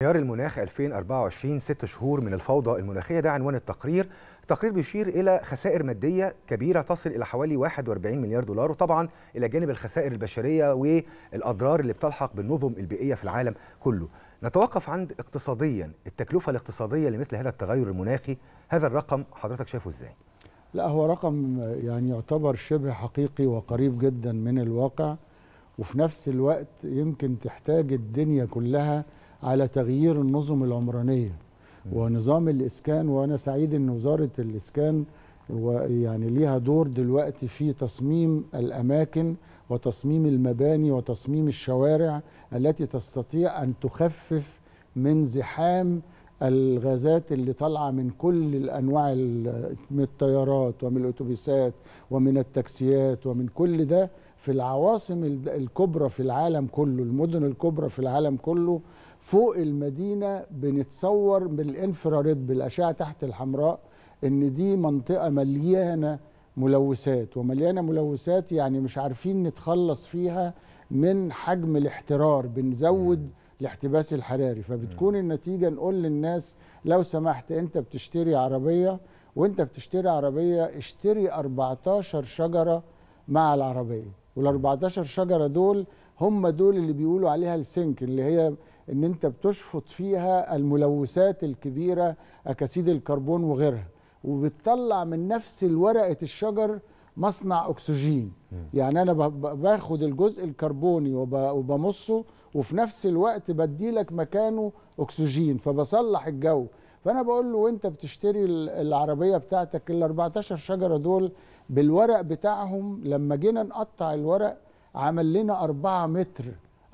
تيار المناخ 2024 ست شهور من الفوضى المناخية ده عنوان التقرير التقرير بيشير إلى خسائر مادية كبيرة تصل إلى حوالي 41 مليار دولار وطبعا إلى جانب الخسائر البشرية والأضرار اللي بتلحق بالنظم البيئية في العالم كله نتوقف عند اقتصاديا التكلفة الاقتصادية لمثل هذا التغير المناخي هذا الرقم حضرتك شايفه إزاي؟ لا هو رقم يعني يعتبر شبه حقيقي وقريب جدا من الواقع وفي نفس الوقت يمكن تحتاج الدنيا كلها على تغيير النظم العمرانيه ونظام الاسكان وانا سعيد ان وزاره الاسكان يعني ليها دور دلوقتي في تصميم الاماكن وتصميم المباني وتصميم الشوارع التي تستطيع ان تخفف من زحام الغازات اللي طالعه من كل الانواع من الطيارات ومن الاتوبيسات ومن التاكسيات ومن كل ده في العواصم الكبرى في العالم كله المدن الكبرى في العالم كله فوق المدينة بنتصور بالإنفراريد بالأشعة تحت الحمراء إن دي منطقة مليانة ملوثات ومليانة ملوثات يعني مش عارفين نتخلص فيها من حجم الاحترار بنزود الاحتباس الحراري فبتكون النتيجة نقول للناس لو سمحت أنت بتشتري عربية وأنت بتشتري عربية اشتري 14 شجرة مع العربية وال14 شجره دول هم دول اللي بيقولوا عليها السنك اللي هي ان انت بتشفط فيها الملوثات الكبيره اكاسيد الكربون وغيرها وبتطلع من نفس ورقه الشجر مصنع اكسجين يعني انا باخد الجزء الكربوني وبمصه وفي نفس الوقت بديلك مكانه اكسجين فبصلح الجو فانا بقول له وانت بتشتري العربيه بتاعتك ال 14 شجره دول بالورق بتاعهم لما جينا نقطع الورق عمل لنا 4 متر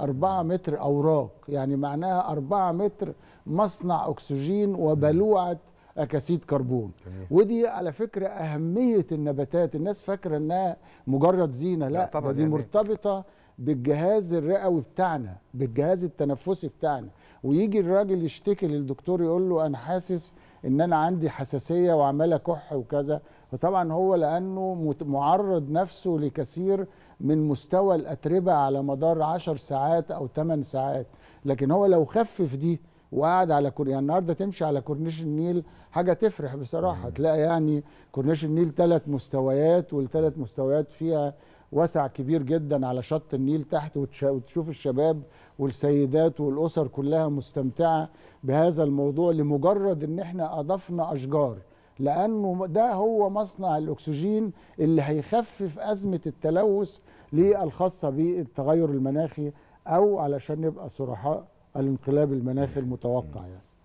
4 متر اوراق يعني معناها 4 متر مصنع اكسجين وبلوعه اكاسيد كربون جميل. ودي على فكره اهميه النباتات الناس فاكره انها مجرد زينه لا, لا طبعا دي يعني. مرتبطه بالجهاز الرئوي بتاعنا بالجهاز التنفسي بتاعنا ويجي الراجل يشتكي للدكتور يقول له انا حاسس ان انا عندي حساسيه وعمال اكح وكذا فطبعا هو لانه معرض نفسه لكثير من مستوى الاتربه على مدار 10 ساعات او 8 ساعات لكن هو لو خفف دي وقعد على كور يعني النهارده تمشي على كورنيش النيل حاجه تفرح بصراحه تلاقي يعني كورنيش النيل ثلاث مستويات والثلاث مستويات فيها وسع كبير جدا على شط النيل تحت وتشوف الشباب والسيدات والاسر كلها مستمتعه بهذا الموضوع لمجرد ان احنا اضفنا اشجار لانه ده هو مصنع الاكسجين اللي هيخفف ازمه التلوث للخاصه بالتغير المناخي او علشان نبقى صرحاء الانقلاب المناخي المتوقع يعني